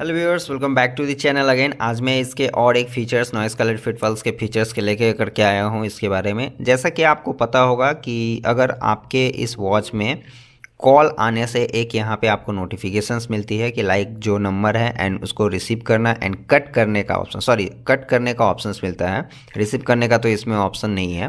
hello viewers welcome back to the channel again आज मैं इसके और एक फीचर्स नॉइस कलर फिटफॉल्स के फीचर्स के लेके करके आया हूँ इसके बारे में जैसा कि आपको पता होगा कि अगर आपके इस वॉच में कॉल आने से एक यहाँ पे आपको नोटिफिकेशंस मिलती है कि लाइक जो नंबर है एंड उसको रिसीव करना एंड कट करने का ऑप्शन सॉरी कट करने का ऑप्शन मिलता है रिसीव करने का तो इसमें ऑप्शन नहीं है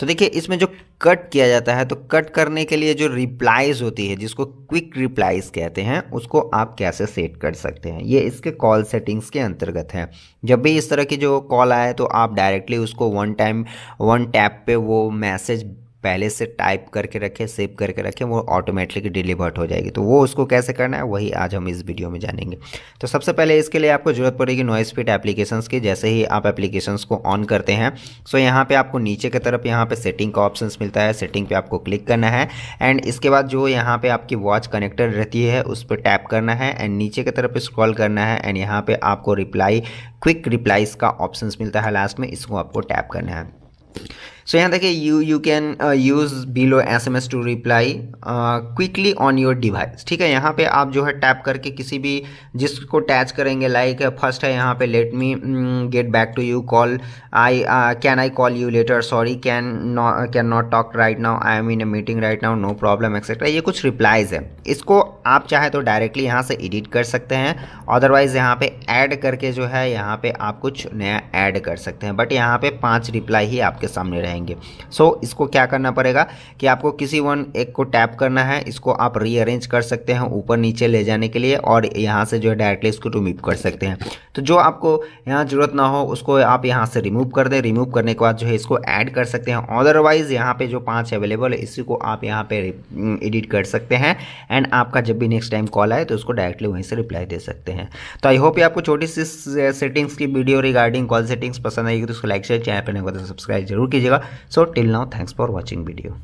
तो देखिए इसमें जो कट किया जाता है तो कट करने के लिए जो रिप्लाइज होती है जिसको क्विक रिप्लाइज कहते हैं उसको आप कैसे सेट कर सकते हैं ये इसके कॉल सेटिंग्स के अंतर्गत है जब भी इस तरह की जो कॉल आए तो आप डायरेक्टली उसको वन टाइम वन टैप पे वो मैसेज पहले से टाइप करके रखें सेव करके रखें वो ऑटोमेटिकली डिलीवर्ड हो जाएगी तो वो उसको कैसे करना है वही आज हम इस वीडियो में जानेंगे तो सबसे पहले इसके लिए आपको ज़रूरत पड़ेगी नॉइस फिट एप्लीकेशंस की जैसे ही आप एप्लीकेशंस को ऑन करते हैं सो यहाँ पे आपको नीचे की तरफ यहाँ पे सेटिंग का ऑप्शन मिलता है सेटिंग पर आपको क्लिक करना है एंड इसके बाद जो यहाँ पर आपकी वॉच कनेक्टर रहती है उस पर टैप करना है एंड नीचे की तरफ स्क्रॉल करना है एंड यहाँ पर आपको रिप्लाई क्विक रिप्लाईज का ऑप्शन मिलता है लास्ट में इसको आपको टैप करना है सो यहाँ देखिए you you can use below below sms to reply uh, quickly on your ठीक है यहाँ पे आप जो है टैप करके किसी भी जिसको टैच करेंगे लाइक फर्स्ट है यहाँ पे let me get back to you call I can I call you later sorry can can not talk right now I am in a meeting right now no problem etcetera ये कुछ replies है इसको आप चाहे तो directly यहाँ से edit कर सकते हैं अदरवाइज़ यहाँ पे ऐड करके जो है यहाँ पे आप कुछ नया ऐड कर सकते हैं बट यहाँ पे पाँच रिप्लाई ही आप आपके सामने रहेंगे सो so, इसको क्या करना पड़ेगा कि आपको किसी वन एक को टैप करना है इसको आप रीअरेंज कर सकते हैं ऊपर नीचे ले जाने के लिए और यहाँ से जो है डायरेक्टली इसको रिमूव कर सकते हैं तो जो आपको यहाँ ज़रूरत ना हो उसको आप यहाँ से रिमूव कर दें रिमूव करने के बाद जो है इसको ऐड कर सकते हैं अदरवाइज़ यहाँ पे जो पाँच अवेलेबल है इसी को आप यहाँ पे एडिट mm, कर सकते हैं एंड आपका जब भी नेक्स्ट टाइम कॉल आए तो उसको डायरेक्टली वहीं से रिप्लाई दे सकते हैं तो आई होप ये आपको छोटी सी सेटिंग्स की वीडियो रिगार्डिंग कॉल सेटिंग्स पसंद आएगी तो उसको लाइक शेयर चैनल पर नहीं सब्सक्राइब जरूर कीजिएगा so till now thanks for watching video